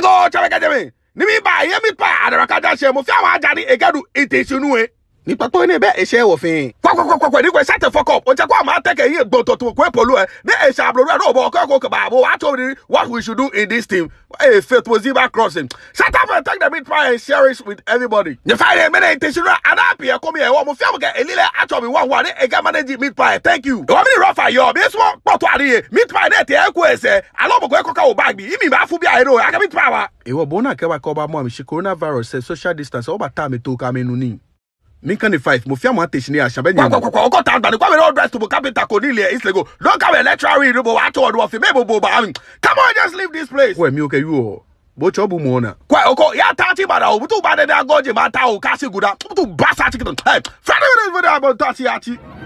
go chabekademe ni mi ba ye mi pa adarakaja se mo fi àwọn ajá egadu ètè ìṣinú ẹ e. nípa pé ó ní bẹ́ẹ̀ iṣẹ́ òfin kwakwakwakwakwa ni kwe shut the fuck up o chekwa ma take here gboto to kwe polo e ne e sha bro no bo ko ko ba bo what we what we should do in this team e faith was even crossing shut up and take the bit try and share it with everybody the fire me na intention and happy e come here o mo fiam ke elile acho bi wan wan e ga manage meat pie thank you o me rough ayo be so poto ari meat pie na te e ko ese alo bo ko ka o bag bi imi ba fu bi ayo aga meat pie wa e wo bona ke wa ko ba mo mi shi coronavirus social distance o ba time to come in. nu ni minkan five mo fi àwọn àtẹ̀sí ní àṣà bẹ́ẹ̀ ni. kọ̀kọ̀kọ̀ ọkọ̀ tá a gbà ní kwami road rest bo capital kò ní ilẹ̀ east lagos don come electoral ring bo wa tó ọdún ọ̀fìn bẹ́ẹ̀ bo bo bàá mi come on just leave this place. wẹ́ẹ̀ mi ò kẹ́ yú ọ bó tí ó bu mu ọ na. kwai oko ya ta ti bada o butu ba dede agọji ma ta o kasi guda butu ba sa ti kitan ẹ fẹ́ẹ́ ní wíwọ́n ní wíwọ́n ní abọ́ ta ti ya